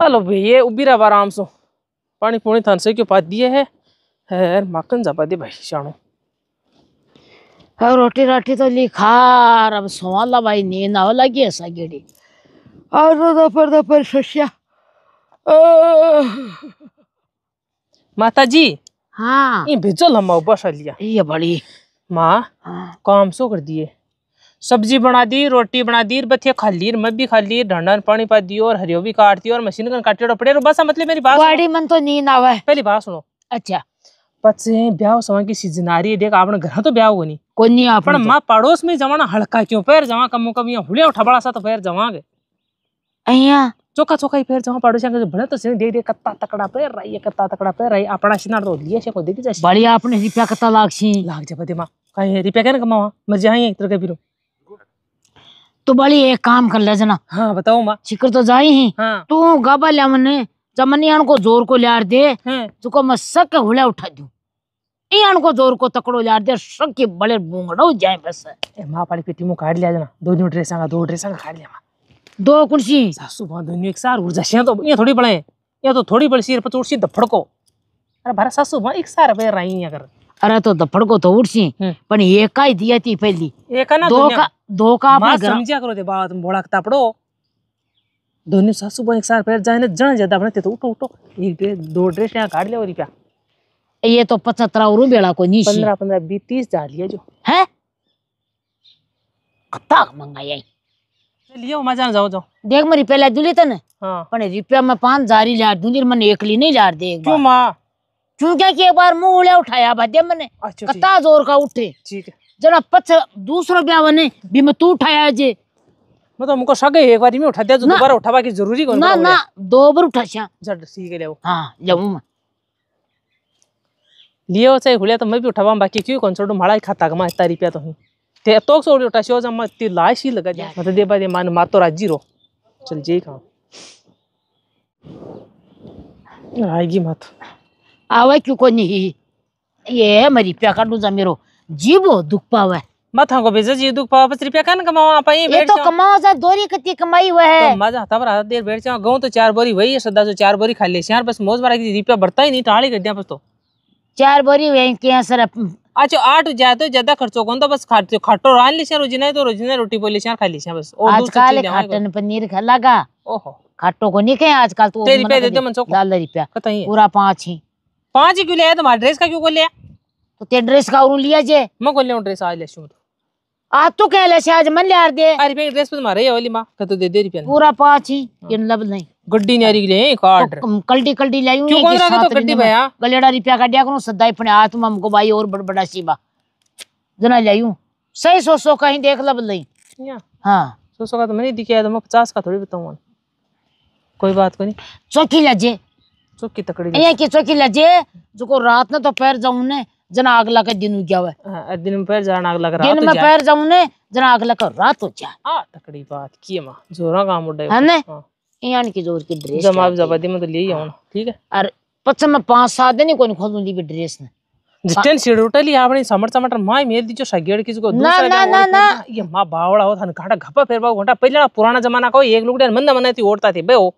Hello भैया उबी रहा आराम सो पानी पुणी थान से क्यों पा दिए है हैर माकन जा पा दिए भाई शाणो अब रोटी राटी तो ली खार अब सोला भाई नींद आवा लगी ऐसा गेड़ी और तो दोपहर दोपहर शशिया माता जी हाँ ये भेजो लम्बा बसा लिया ये बड़ी माँ हाँ। काम सो कर दिए सब्जी बना दी रोटी बना दी बथिया खा ली मैं भी खा ली ढंडन पानी पा दी और हरियो भी काट दी और मशीन का काटेड़ो पड़े बस मतलब मेरी बात गाड़ी मन तो नींद आवे पहली बात सुनो अच्छा पचे ब्याह समय की सीजन आ रही है देख आपने घर तो ब्याह होनी कोनी आपन तो। माँ पड़ोस में जमाना हड़का क्यों पैर जमा कम कम यहां हुलिया उठा बड़ा सा तो पैर जवागे अइया चोखा चोखा ही फिर जवा पड़ोस के भले तो से देख दे कत्ता तकड़ा पैर रही है कत्ता तकड़ा पैर रही अपना सिनार तो लिए से देखी जा बढ़िया आपने रिपया कत्ता लाग सी लाग जाए बदे कहीं रिपया कने कमा मजे आई तेरे के बिरो तो बड़ी एक काम कर ले जना हाँ बताओ माँ शिकर तो जाए ही हाँ। तू गाबा लिया मने जमनियान को जोर को लियार दे जो हाँ। मैं सक के हुला उठा दू को जोर को तकड़ो लियार दे सक के बड़े बूंगड़ो जाए बस माँ पाली पिटी मुँह काट लिया जना दो न्यू ड्रेस का दो ड्रेस का काट लिया दो कुर्सी सासू मां दोनों एक सार ऊर्जा जासियां तो ये थोड़ी बड़े ये तो थोड़ी बड़ी सी पचोड़ तो सी दफड़को अरे भारत सासू मां एक सार बे रही अगर अरे तो दफड़ को तो उठसी पण एक ही दिया थी पहली एक ना दो का दो का आपने समझिया करो ते बात बोड़ा तापड़ो दोनों सासू बहन एक साथ पैर जाने जण ज्यादा अपने तो उठो उठो एक ड्रेस दो ड्रेस यहाँ काट लिया रुपया ये तो पचहत्तर और बेला को नहीं पंद्रह पंद्रह बीस तीस जा लिया जो है कत्ता मंगाया चलिए मैं जान जाओ जाओ देख मेरी पहले दुली तने हां पण रुपया में पांच जारी लार दूंगी मन एकली नहीं लार देख क्यों मां चूंकि एक बार मुंह उड़े उठाया भाद्या मैंने कता जोर का उठे ठीक है जना पछ दूसरो ब्याह ने भी मैं तू उठाया जे मैं तो हमको सगे एक बार में उठा दिया तो दोबारा उठावा की जरूरी को ना ना दो बार उठा छा जट ठीक है लेओ हां लेऊ मैं लियो से हुले तो मैं भी उठावा बाकी क्यों कौन छोड़ो माड़ा खाता कमा इतना रुपया तो हूं ते तो सो उठा शो जम ती लाश ही लगा जा मतलब दे बाद मान मातो राजी रो चल जे का आएगी मत आवे आवाक्यू कोणी ही ये मरी प्या काटू जा मेरो जीवो दुख पावे मथा को बेजा जी दुख पावे बस रुपया कन कमाओ आप ही बैठ तो कमाओ जा दोरी कती कमाई हुआ है तो मजा तब रात देर बैठ जाओ गांव तो चार बोरी वही है सदा तो चार बोरी खा ले यार बस मौज मारा की रुपया बढ़ता ही नहीं टाली कर दिया बस तो चार बोरी वही के सर अच्छा आठ जाए तो ज्यादा खर्चो कौन तो बस खाते खाटो रान ले रोजिना तो रोजिना रोटी बोले खा ली बस और आजकल खाटन पनीर खा लगा ओहो खाटो को नहीं कहे आजकल तो तेरी पे देते मन सो डाल रुपया पूरा पांच ही पांच ही क्यों लिया तुम्हारा तो ड्रेस का क्यों को लिया तो ते ड्रेस का और लिया जे मैं को ले ड्रेस आज ले शूट आ तो कह ले आज मन ले आ दे अरे भाई ड्रेस पे तुम्हारा तो ये वाली मां का तो दे दे रुपया पूरा पांच ही हाँ। ये लब नहीं गड्डी ने रिगले है कार्ड कल्टी कल्टी लाई क्यों कोन रहा तो गड्डी भया हाँ? गलेड़ा रुपया काटिया करो सदाई अपने हाथ में हमको भाई और बड़बड़ा सीबा जना लायू सही सो सो कहीं देख लब नहीं हां सो सो का तो मैंने दिखाया तो मैं 50 का थोड़ी बताऊंगा कोई बात को तो नहीं चौकी लजे चौकी तकड़ी ये की चौकी लजे जो को रात ने तो पैर जाऊं ने जना आग लगा दिन हो गया है दिन में पैर जाना आग लग रहा दिन में पैर जाऊं ने जना आग लगा रात हो जा हां तकड़ी बात की मां जोरा काम उड़े है ने हाँ। यान की जोर की ड्रेस जमा जबादी में तो ले ही आऊं ठीक है और पच्चम में पांच सात दिन कोई खोलूं दी भी ड्रेस ने जितन सिडोटली आपने समर समर माय मेल दीजो सगेड़ किसी को दूसरा ना ना ना ये मां बावड़ा हो थाने घाटा घपा फेरबा घंटा पहले पुराना जमाना का एक लुगड़े मंदा मनाती ओड़ता थी बे ओ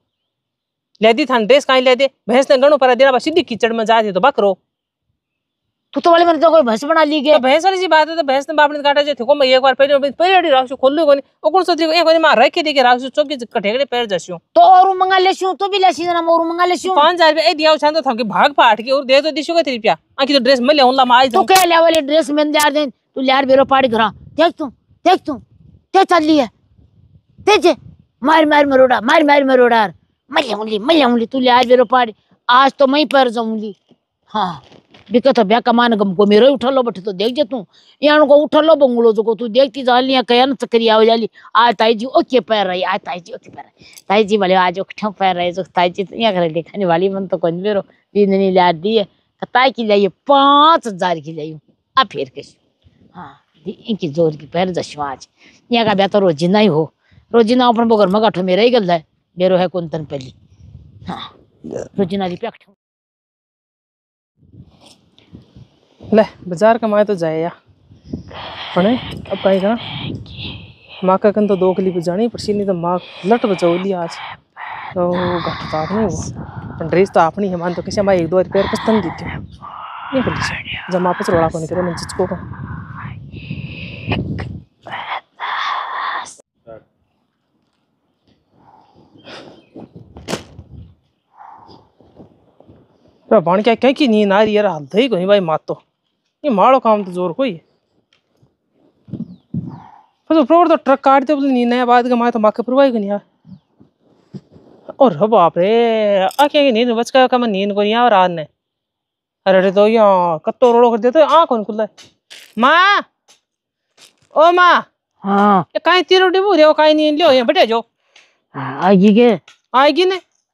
लेदी थान ड्रेस काई लेदे भैंस ने गणो पर देना सीधी कीचड़ में जा दे तो बकरो तू तो वाले मैंने तो कोई भैंस बना ली गए तो भैंस वाली सी बात है तो भैंस ने बाप ने काटा जे थको मैं एक बार पहले पहले अड़ी राखसू खोल कोनी ओ कोन सोती ए कोनी मार रखे देखे राखसू चौकी कठेगड़े पैर जसियो तो और मंगा लेसियो तो भी लेसी ना और मंगा लेसियो 5000 रुपए ए दियाओ छान तो थके भाग पाट के और दे दो दिसो के 3 रुपया आकी तो ड्रेस मैं लेऊं ला माई तो के ले वाली ड्रेस मैं यार दे तू यार बेरो पाड़ी घर देख तू देख तू ते चल लिए तेज मार मार मरोड़ा मार मार मरोड़ा मैं लियाऊंगी मैं लियाऊंगी तू ले आज मेरे पार आज तो मैं पैर जाऊंगी हाँ बिके तो ब्या कमान गम को मेरो उठा लो बैठे तो देख जा तू यहाँ को उठा लो बंगलो जो को तू देखती जा लिया कया ना चक्करी आ जाली आज ताई जी ओके पैर रही आज ताई जी ओके पैर रही ताई जी वाले आज उठा पैर रही जो ताई जी यहाँ यहाँ दिखाने वाली मन तो कौन मेरो दिन नहीं ला दी है ताई की लाइए पाँच हजार की लाइए अब फिर कैसे हाँ इनकी जोर की पैर जशवाज यहाँ का ब्या तो रोजीना ही हो रोजीना अपन बगर मगा मेरा ही गल है बेरो है कुंतन पली हाँ रुजिनाली ले बाजार कमाए तो जाए या पढ़े अब कहीं कहा माँ का कन तो दो कली बजानी पर सीनी तो माँ लट बजाओ ली आज तो घट तो नहीं हुआ ड्रेस तो आपने है मान तो किसी हमारे एक दो रुपये पस्तन दी थी नहीं बोली जमा पे रोड़ा को निकले मन चिचको का तो भाण क्या कहीं की नींद आ रही यार हल्द ही कोई भाई मातो तो। ये माड़ो काम तो जोर कोई बस ऊपर तो ट्रक काट दे बोले नींद आया बाद के माए तो माके पुरवाई को नहीं और रब आप रे आ क्या नींद बच का कम नींद को नहीं आ रात ने अरे अरे तो यहाँ कत्तो रोड़ो कर दे तो आँख कौन खुला माँ ओ माँ हाँ ये काई तीरो डिबू रे वो काई नींद लियो ये बैठे जो हाँ, आएगी के आएगी ने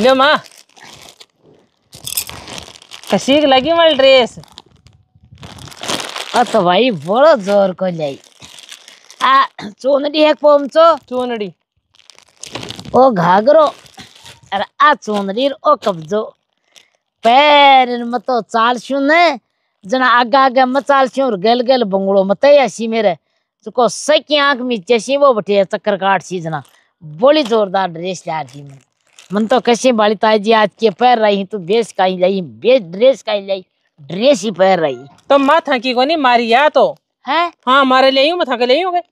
ले माँ कशीक लगी माल ड्रेस तो भाई बड़ो जोर को लाई आ चोनड़ी है पोमचो चोनड़ी ओ घाघरो अरे आ चोनड़ी ओ कब्जो पैर मतो चाल सुने जना आगा आगे मचाल चाल और गल गल बंगड़ो मत ऐसी मेरे को सकी आंख में चेसी वो बटे चक्कर काट सी जना बड़ी जोरदार ड्रेस ला रही मैं मन तो कैसे बालिता जी आज के पैर रही तू बेस का ही लाई बेस ड्रेस का ही लाई ड्रेस ही पैर रही तो माँ था की कोनी मारी या तो है हां मारे ले तो मैं थक ले गए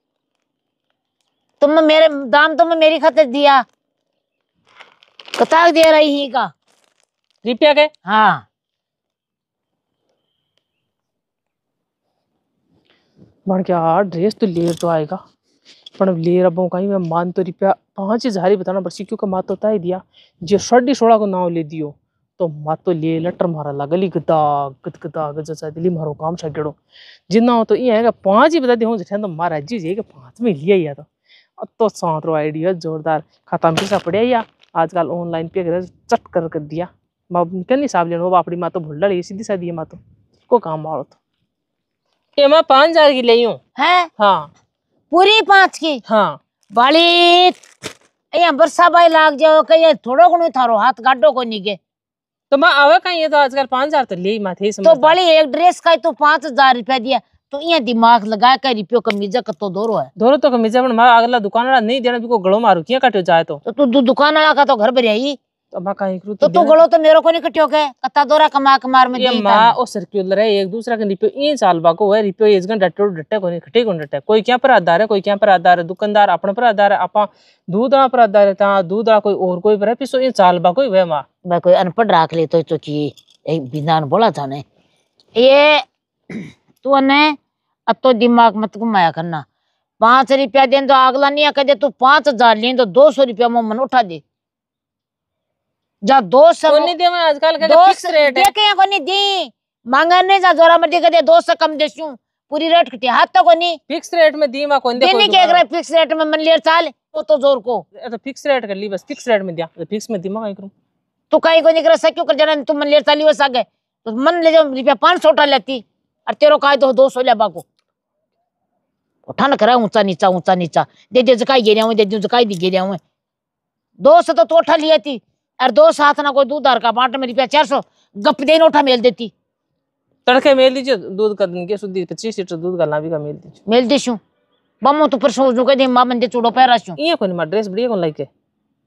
तुम मेरे दाम तुम तो मेरी खातिर दिया कताक दे रही ही का रुपया के हां बढ़ क्या ड्रेस तो लेर तो आएगा पर लेर अब कहीं मैं मान तो रुपया पाँच ही झारी बताना पड़सी क्योंकि मातो ताई दिया जो साढ़े सोड़ा को नाव ले दियो तो मातो ले लटर मारा लगा ली गदा गदगदा गजा दिली मारो काम छगड़ो जिन्ना हो तो ये है कि ही बता दे हूं तो मारा जी जी के में लिया या तो तो सांतरो आइडिया जोरदार खाता में पैसा पड़े या आजकल ऑनलाइन पे चट कर कर दिया क्या नहीं साहब बापड़ी तो भूल सीधी सादी मातो को काम मारो तो ये मैं पांच हजार की ले हाँ। पूरी की हाँ बाली बरसा भाई लाग जाओ જાવ थोड़ो घो थारो हाथ હાથ को नहीं गे तो मैं आवे कहीं ये तो आजकल पांच हजार तो ले माथे तो बाली एक ड्रेस का तो पांच हजार रुपया दिया तो यहाँ दिमाग लगाया का रुपयो कमीजा का तो दोरो है दोरो तो कमीजा पर माँ अगला दुकान वाला नहीं देना भी गड़ो मारू क्या कटो जाए तो तो तू दुकान वाला का तो घर भर आई तो अब कहीं करू तो, तो तू गलो तो मेरे को नहीं कटियो के कत्ता दोरा कमा कमार में दी मां ओ सर्कुलर है एक दूसरा के रिपो ई साल बा को है रिपो इज गन डटो डटे नहीं खटे को डटे कोई क्या पर आधार है कोई क्या पर आधार है दुकानदार अपन पर आधार है आपा दूध पर आधार है ता दूध कोई और कोई पर है पिसो ई साल बा कोई वे मां मैं कोई अनपढ़ राख ले तो तो की एक बिना बोला था ने ये तू ने अब तो दिमाग मत घुमाया करना पांच रुपया दे दो तो अगला नहीं कह दे तू पांच हजार ले दो सौ रुपया मोमन उठा दे जा दोस्त कोनी दे मैं आजकल के फिक्स रेट है देखे कोनी दी मांगने जा जोरा मर्जी कर दे दो दोस्त कम देसू पूरी रेट कटे हाथ तो कोनी फिक्स रेट में दी मैं कोनी दे कोनी के अगर फिक्स रेट में मन लिया चाल वो तो जोर को तो फिक्स रेट कर ली बस फिक्स रेट में दिया तो फिक्स में दी मैं काई करू तू तो काई कोनी कर सक्यो कर जाना तू मन लियर चाली वस आगे तो मन ले जो रुपया 500 टा लेती और तेरो काई तो 200 ले बाको उठा ना करा ऊंचा नीचा ऊंचा नीचा दे दे जकाई गिरे हूं दे दे जकाई दी गिरे हूं 200 तो तोठा लिया थी और दो साथ ना कोई दूध का बांट में रुपया चार सौ गप दे नोटा मेल देती तड़के मेल दीजिए दूध का दिन के सुधी पच्चीस लीटर दूध का नाभी का मेल दीजिए मेल दीशू बमो तो परसों जो के दे मां बंदे चूड़ो पैर आशू ये कोनी मा ड्रेस बढ़िया कोन लाइके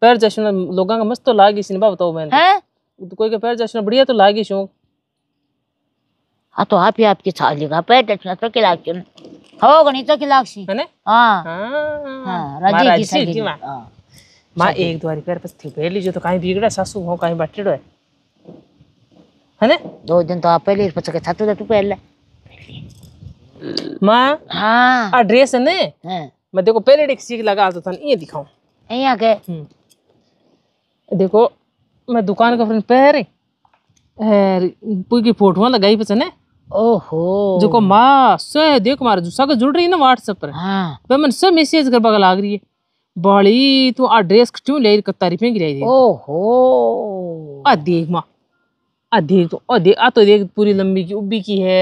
पैर जशन लोगा का मस्त तो लागी सिन बा बताओ मैं हैं तो कोई के पैर जशन बढ़िया तो लागी शौक आ हाँ तो आप ही आपकी छा लेगा पैर जशन तो के लाग हो गणी तो के लागसी सी है ना हां हां हाँ, राजी की सही की हां माँ एक द्वारी कर बस थी पहली जो तो कहीं बिगड़ा सासू हो कहीं बाटेड़ो है है ना दो दिन तो आप पहले पच के छातू तू पहले माँ हाँ आ ड्रेस है ने हाँ। मैं देखो पहले एक सीख लगा तो था ये दिखाऊं यहाँ के हम्म। देखो मैं दुकान का फ्रेंड पहरे पूरी फोटो गई पसंद ओहो जो को माँ से देख मारे जो सग जुड़ रही है ना व्हाट्सएप पर हाँ। मैं मन सब मैसेज करवा लाग रही है बाली तू आ ड्रेस क्यों ले तारीफें गिराई दे ओहो आ देख माँ आ देख तो आ देख आ तो देख पूरी लंबी की उब्बी की है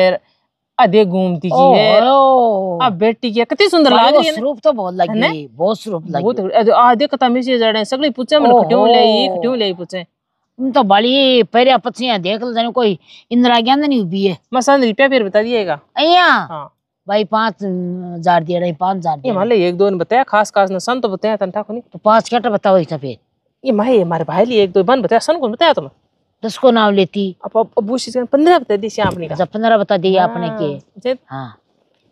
आ देख घूमती की है आ बेटी की कितनी सुंदर लाग रही है स्वरूप तो बहुत लगी बहुत स्वरूप लगी बहुत आ देख कता मिसी जड़े सगली पूछे मन क्यों ले क्यों ले पूछे तुम तो बाली पहरिया पछिया देख ले कोई इंदिरा गांधी नहीं हुई है मैं रुपया फिर बता दिएगा अया हां भाई पांच अं, हजार दिया रही पांच हजार दिया मान एक दो ने बताया खास खास ना सन तो बताया तन ठाकुर नहीं तो पांच कटा बताओ इसका फिर ये माई हमारे भाई लिए एक दो बन बताया सन को बताया तुम्हें दस को नाम लेती अब अब अबू से पंद्रह बता दी आपने अच्छा पंद्रह बता दिया हाँ, आपने के हाँ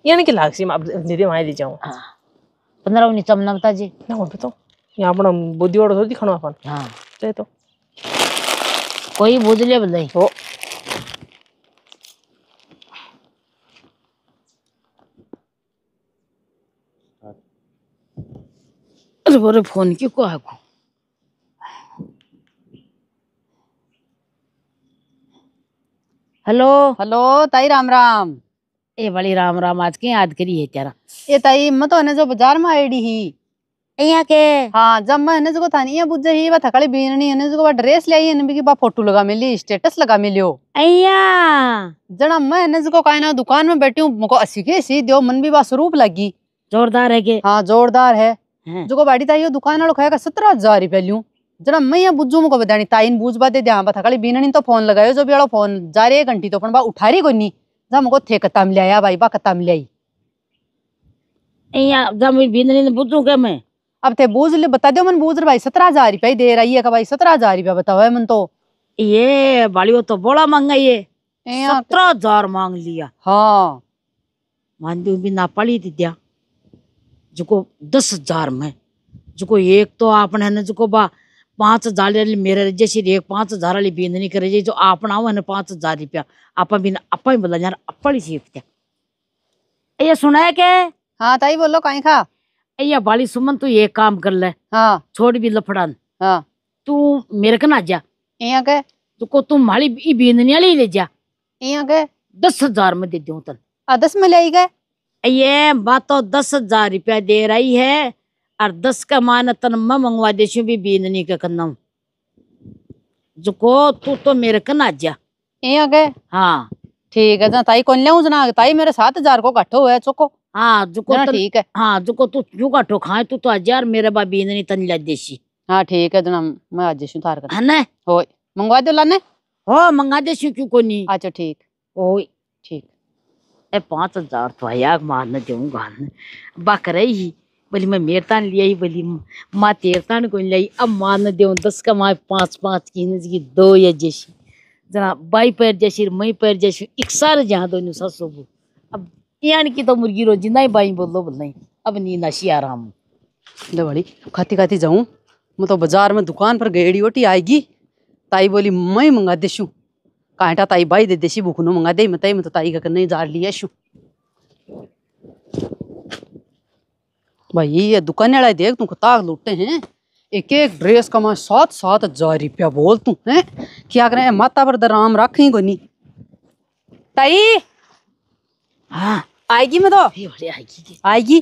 यानी कि लाख सी आप दीदी वहाँ दी जाऊँ हाँ। पंद्रह उन्नीस हम ना बता जी ना वो बताओ यहाँ अपना बुद्धि और थोड़ी दिखाना अपन हाँ तो कोई बुझ ले बताई अरे बोरे फोन की को आगो हेलो हेलो ताई राम राम ए बड़ी राम राम आज के याद करी है तेरा ए ताई मैं तो जो बाजार में आईडी ही यहाँ के हाँ जब मैं ने जो थानी यहाँ बुझे ही वह थकड़ी बीननी ने जो ड्रेस ले आई ने भी फोटो लगा मिली स्टेटस लगा मिलियो अया जना मैं ने जो ना दुकान में बैठी हूँ मुको असी के सी दियो मन भी बा स्वरूप लगी जोरदार है के हाँ जोरदार है जो बाड़ी ताई दुकान वालों खाएगा सत्रह हजार रुपया लू जरा मैं बुझू मुको बतानी ताइन बुझ बात ध्यान बता खाली बीननी तो फोन लगायो जो भी फोन जा रही घंटी तो बा उठा रही कोई नहीं जा मुको थे कत्ता आया भाई बा कत्ता मिले आई अब थे बूझ ले बता दो मन बूझ भाई सत्रह हजार रुपया दे रही है भाई सत्रह हजार रुपया बताओ है मन तो ये तो बड़ा ये सत्रह हजार मांग लिया हाँ मान दू भी ना पड़ी दिया जको दस हजार में जको एक तो आपने ने जको बा पांच हजार वाली मेरे जैसी एक पांच हजार वाली नहीं करे जो आपने आओ है पाँच हजार रुपया आप बीन आप ही बोला यार आप ही सीख क्या ये सुना है के हाँ ताई बोलो कहीं खा ये बाली सुमन तू एक काम कर ले हाँ छोड़ भी लफड़ान हाँ तू मेरे को ना जा यहाँ के तो तू माली बींदनी नहीं ले जा यहाँ के दस हजार में दे दूँ तन आ दस में ले गए ये बातों दस हजार रुपया दे रही है और दस का मान तन मैं मंगवा देशू भी बीन नहीं का कन्ना जुको तू तो मेरे कन आ जा हाँ ठीक है ताई कौन लिया जना ताई मेरे सात हजार को घटो है चुको हाँ जुको ठीक है हाँ जुको तू क्यों घटो खाए तू तो आज यार मेरे बा नहीं तन ला देसी हाँ ठीक है जना मैं आज देशू तार कर है हाँ ना हो मंगवा दो लाने हो मंगा देशू क्यों को नहीं अच्छा ठीक हो ठीक ए पाँच हजार तो हयाक मारना जाऊंगा बक रही बोली मैं मेरे तान लिया ही बोली माँ तेरे तान को लिया अब मार न दू दस का माँ पाँच पाँच की दो या जैसी जना बाई पैर जैसी मई पैर जैसी एक सारे जहाँ दो सास बो अब यहाँ की तो मुर्गी रोजी ना ही बाई बोलो बोल नहीं अब नी नशी आराम ले बड़ी खाती खाती जाऊँ मैं तो बाजार में दुकान पर गेड़ी वोटी आएगी ताई बोली मैं मंगा देशूँ कांटा ताई बाई दे देसी भूखनो मंगा दे मताई मत ताई का करने जार लिया शु भाई ये दुकान वाला देख तू ताक लूटते हैं एक एक ड्रेस का मैं सात सात हजार रुपया बोल तू है क्या करें माता पर दराम तो रख ही नहीं ताई हाँ आएगी मैं तो आएगी आएगी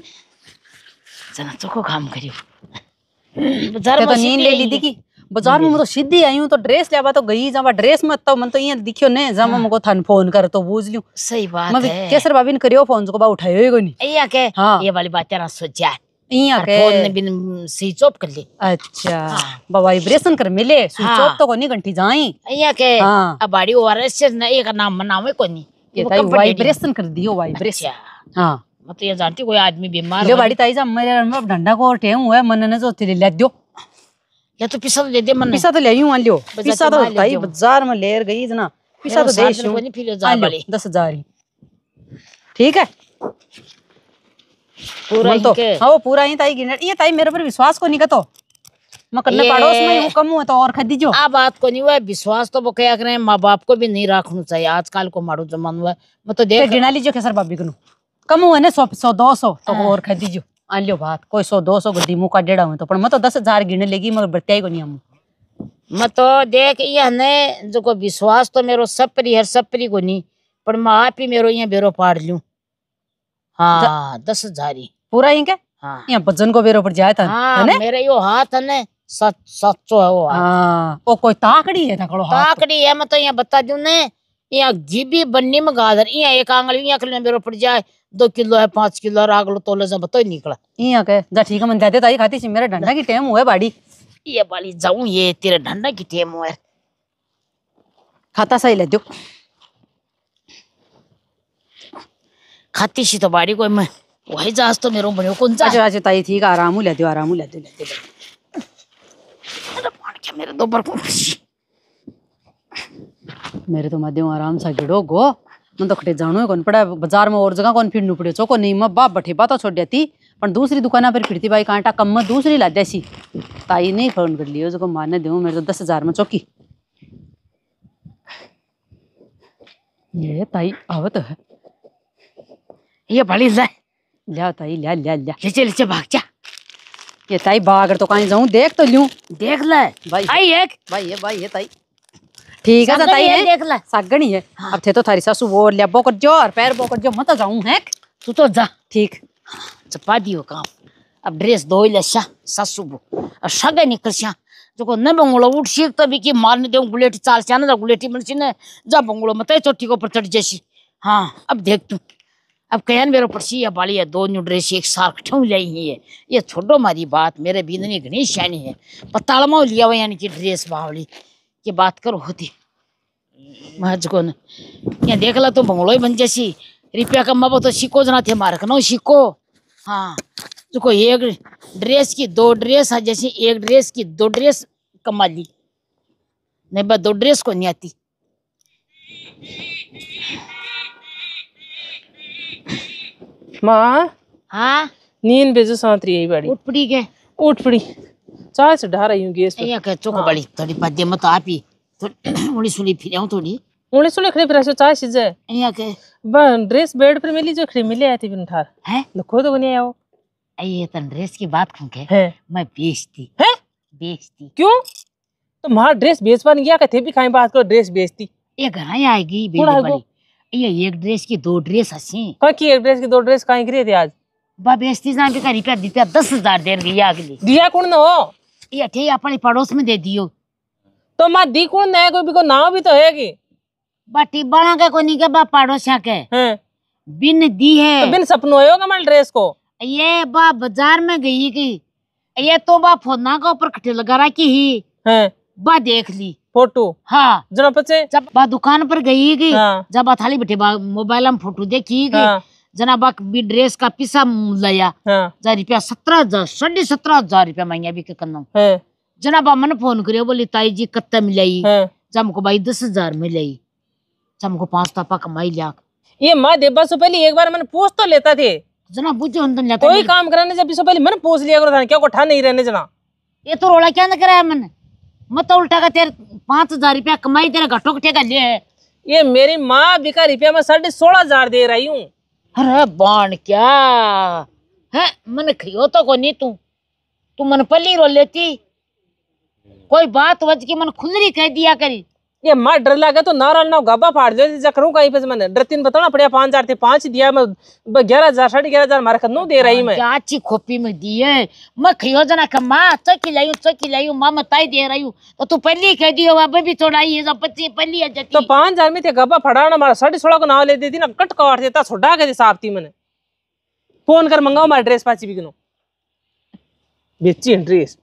जना तो को काम करियो बाजार तो नींद ले ली थी बाजार में तो सीधी आई हूं तो ड्रेस लेवा तो गई जावा ड्रेस में तो मन तो ये दिखियो ने जमा हाँ। मको थान फोन कर तो बूझ लियो सही बात मैं है केसर बाबी ने करियो फोन को बा उठायो ही कोनी नहीं या के हां ये वाली बात तेरा सो जा इया के फोन ने बिन स्विच ऑफ कर ली अच्छा हाँ। बा वाइब्रेशन कर मिले स्विच ऑफ हाँ। तो कोनी घंटी जाई इया के अब बाड़ी ओआरएस ना एक नाम मनावे कोनी ये ताई वाइब्रेशन कर दियो वाइब्रेशन अच्छा। हां मतलब तो ये जानती कोई आदमी बीमार ले बाड़ी ताई जा मेरे में डंडा को टेम हुआ मन ने जो तेरे ले दियो या तो पिसा तो दे दे मन पिसा तो ले यूं आ लियो पिसा तो भाई बाजार में लेर गई इतना पिसा तो दे यूं फिर हजार वाली 10000 ठीक है पूरा तो। ही के हां पूरा ही ताई गिनट ये ताई मेरे पर विश्वास को नहीं मकन ने पड़ोस में वो कम हुआ तो और खदी जो आ बात को नहीं हुआ विश्वास तो वो बकया करे मां बाप को भी नहीं रखना चाहिए आजकल को मारो जमान हुआ मैं तो देख गिना लीजिए केसर भाभी को कम हुआ ना 100 200 तो हाँ। और खदी जो આલ્યો ભાત કોઈ સો દો સો ગઢી મુકા ડેડા હોય તો પણ મતો दस हजार गिरने लेगी मगर बरत्याई को नहीं हम मैं तो देख ये हने जो को विश्वास तो मेरो सपरी हर सपरी को नहीं पर मैं आप ही मेरो ये बेरो पार लूं हाँ दस हजार ही पूरा ही क्या हाँ यहाँ भजन को बेरो पर जाए था हाँ मेरे यो हाथ है सच सच्चो है वो हाँ ओ कोई ताकड़ी है तकड़ो हाथ ताकड़ी है मैं तो यहाँ बता दूं ना यहाँ जीबी बनी में गाधर यहाँ एक आंगल यहाँ के मेरे पड़ जाए दो किलो है पांच किलो है आगलो तोले से बताओ निकला यहाँ के जा ठीक है मन जाते ताई खाती मेरा डंडा की टाइम हुआ है बाड़ी ये बाली जाऊं ये तेरा डंडा की टाइम हुआ है खाता सही ले दो खाती सी तो बाड़ी कोई मैं वही जास तो मेरे बने कौन सा अच्छा अच्छा ताई ठीक आराम ले दो आराम ले दो ले दो अरे पानी क्या मेरे दो पर कौन मेरे तो माध्यम आराम से गिड़ो गो मन तो खटे जानू कौन पड़ा बाजार में और जगह कौन फिर पड़े चौको नहीं मैं बाप बठे बात तो छोड़ जाती पर दूसरी दुकान पर फिरती भाई कांटा कम में दूसरी ला जैसी ताई नहीं फोन कर लियो जो मारने दे मेरे तो दस हजार में चौकी ये ताई आव तो है ये भली जाए लिया ताई लिया लिया लिया लिचे लिचे भाग जा ये ताई भाग तो कहीं जाऊं देख तो लूं देख ले भाई आई एक भाई ये भाई ये ताई ठीक है सताई है देख ले सागनी है हाँ। अब थे तो थारी सासु वो ले बो कर जो और पैर बो कर जो मत जाऊं है तू तो जा ठीक चपा दियो काम अब ड्रेस धो ले सा सासु बो और सागे निकल सा जो को न बंगलो उठ तो सी तो भी की मारने दे गुलेट चाल चाना जा गुलेटी मनसी ने जा बंगलो मत चोटी को पर चढ़ जैसी हां अब देख तू अब कहन मेरे ऊपर सी बाली है दो न्यू ड्रेस एक साथ ठूँ लई ही है ये छोड़ो मारी बात मेरे बींदनी घनी शानी है पताल पतालमा लिया हुआ यानी की ड्रेस बावली ये बात करो होती महज को यहाँ देख ला तो बंगलो ही बन जैसी रिपिया का मबो तो सीखो जना थे मारक नो सीखो हाँ देखो एक ड्रेस की दो ड्रेस है जैसे एक ड्रेस की दो ड्रेस कमा ली नहीं बस दो ड्रेस को नहीं आती माँ हाँ नींद बेजो सांत्री यही बड़ी उठ पड़ी के उठ पड़ी चाय से ढारा यूं गेस गैस पे के चोको बड़ी थोड़ी पद्य मत आप ही थोड़ी उड़ी सुली फिर आऊं थोड़ी उड़ी सुनी खड़ी प्रेशर चाय सिजे यहाँ के बन ड्रेस बेड पर मिली जो खड़ी मिले आई थी बिन ठार है लखो तो बनी आओ आई ये तन ड्रेस की बात करूँ के मैं बेचती है बेचती क्यों तो मार ड्रेस बेचवा नहीं गया कहते भी खाई बात करो ड्रेस बेचती ये घर आएगी बड़ी ये एक ड्रेस की दो ड्रेस हसी की एक ड्रेस की दो ड्रेस कहीं गिरे थे आज बा बेचती ना के करीब दिया दस हजार देर गई अगली दिया कौन ना हो ये अपने पड़ोस में दे दियो तो मैं दी कौन ना कोई भी को नाव भी तो हैगी बाटी बना के कोनी के बा पड़ोसिया के हैं हाँ। बिन दी है तो बिन सपनो होयो कमल ड्रेस को ये बा बाजार में गई की ये तो बा फोना के ऊपर खटे लगा की ही हैं हाँ। बा देख ली फोटो हाँ जरा पचे जब बा दुकान पर गई की हाँ। जब बा थाली बैठे मोबाइल में फोटो देखी की हाँ। जना बाक ड्रेस का पीसा लाया हजार हाँ। रुपया सत्रह हजार साढ़े सत्रह हजार रुपया मांगिया भी हाँ। जना जनाबा मन फोन करियो बोली ताई जी कत्ता मिलाई हाँ। जमको भाई दस हजार मिलाई जमको पांच तापा कमाई लिया ये माँ दे से तो पहले एक बार मैंने पूछ तो लेता थे जना बुझो अंदर लेता कोई काम कराने जब इससे पहले मैंने पूछ लिया करो था क्या कोठा नहीं रहने जना ये तो रोला क्या ना कराया मैंने मत तो उल्टा का तेरे पांच हजार रुपया कमाई तेरा घटो ठेका ले ये मेरी माँ बिका रुपया मैं साढ़े सोलह हजार दे रही हूँ अरे बाण क्या है मन खियो तो को नहीं तू तू मन पली रो लेती कोई बात वज की मन खुलरी कह दिया करी ये मार डर लगा तो नारा ना गाबा फाड़ दे जा करूँ कहीं पे मैंने डर तीन बताना पड़े पांच हजार थे पांच दिया मैं ग्यारह हजार साढ़े ग्यारह हजार मारे नो दे रही मैं ची खोपी में दिए मैं खियो जना माँ चकी तो लायू चकी तो लायू माँ मताई दे रही हूँ तो तू पहली कह दियो अब भी छोड़ाई है पच्चीस पहली है तो हजार में थे फड़ाना मारा साढ़े सोलह को नाव ले देती ना कट कवाट देता साफ थी मैंने फोन कर मंगाओ मारा ड्रेस पाची बिकनो बेची ड्रेस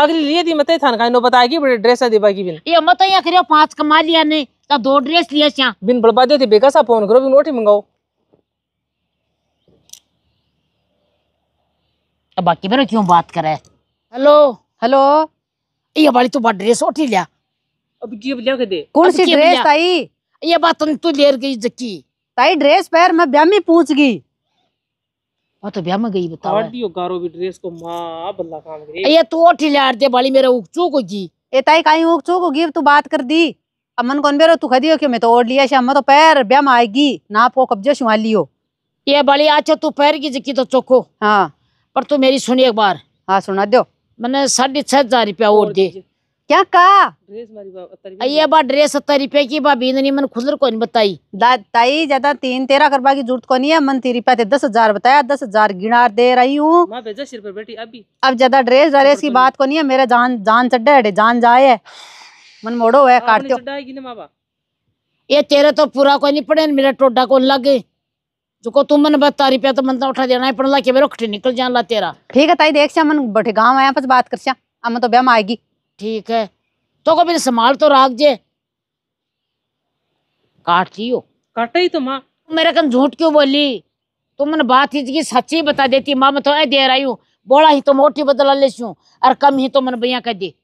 आखिरी लिए थी मते का कानो बताया कि ड्रेस दिबा की बिन ये मत तो या करियो पांच कमा लिया ने तो दो ड्रेस लिए छा बिन बर्बाद थे बेका सा फोन करो बिन नोट मंगाओ अब बाकी बेरो क्यों बात करे हेलो हेलो ये वाली तो बड़ ड्रेस उठी लिया अब की लिया के दे कौन सी ड्रेस ताई ये बात तू तो लेर गई जकी ताई ड्रेस पैर मैं ब्यामी पूछ गई तो ब्याह में गई बताओ दियो गारो भी ड्रेस को मां बल्ला काम करे ये तो ओठी लाड़ दे बाली मेरा उकचू को जी ए ताई काई को गिव तू बात कर दी अमन कौन बेरो तू खदियो के मैं तो ओढ़ लिया शाम तो पैर ब्याह में आएगी ना पो कब्जे सुहा लियो ये बाली अच्छा तू पैर की जकी तो चोको हां पर तू मेरी सुनी एक बार हां सुना दो मैंने साढ़े छह हजार रुपया ओढ़ दे क्या कहा ड्रेस ये बा ड्रेस सत्तर रुपए की बाबी बींदनी मन खुदर को बताई ताई ज्यादा तीन तेरह करवा की जरूरत को नहीं है मन तेरी पे दस हजार बताया दस हजार गिनार दे रही हूँ बेटी अभी अब ज्यादा ड्रेस ड्रेस की तो बात को नहीं है मेरा जान जान चढ़े जान जाए मन मोड़ो है काटते ये तेरे तो पूरा को नहीं पड़े मेरा टोडा को लगे जो तुम मन बता रुपया तो मन तो उठा देना है पड़ ला के मेरे निकल जान ला तेरा ठीक है ताई देख मन बठे गाँव आया बस बात कर अमन तो ब्याह आएगी ठीक है तो को संभाल तो राख जे काटती हो काटा ही तो माँ मेरे कन झूठ क्यों बोली तुमने बात ही की सच्ची बता देती माँ मैं तो ऐ दे रही हूँ बोला ही तो मोटी बदला ले और कम ही तो मन भैया कह दी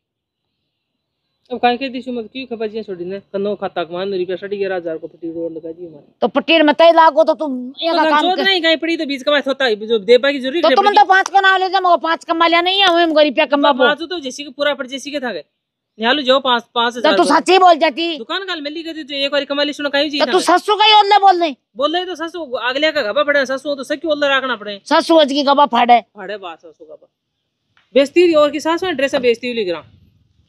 अब काहे के दिसु मत मतलब की जे छोड़ी ने कनो तो खाता मान रुपया साढ़े को पटीर और लगा दी हमारे तो पटीर में तय लागो तो तुम तो एक काम कर नहीं काई पड़ी तो बीच कमाई होता है जो देबा की जरूरी तो तुम तो पांच का नाम ले जा मो पांच कमा लिया नहीं है हम गरीब पे कमा पांच तो जैसी के पूरा पड़ जैसी के थागे गए यालू जो पांच पांच तो हजार तो सच्ची बोल जाती दुकान काल मिली गई तो एक बार कमा ली सुनो कहीं जी तू सासु का ही ओल्ले बोल नहीं बोल रही तो सासु अगले का गबा पड़े सासु तो सकी ओला रखना पड़े सासु आज की गबा फाड़े फाड़े बात सासु गबा बेचती और की सासु ने ड्रेस बेस्ती ली लिख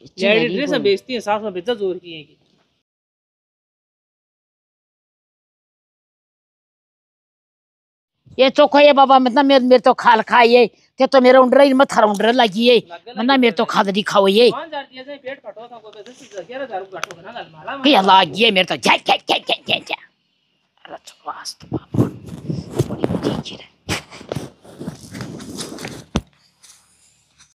बेचती साफ जोर की है ये चोखो ये बाबा मतलब मेरे मेरे तो खाल है ते तो मेरा उंडरा इन मत हरा उंडरा है मतलब मेरे तो खादरी खाओ ये के है मेरे तो जा जा जा जा जा अरे तो बाबा बड़ी बड़ी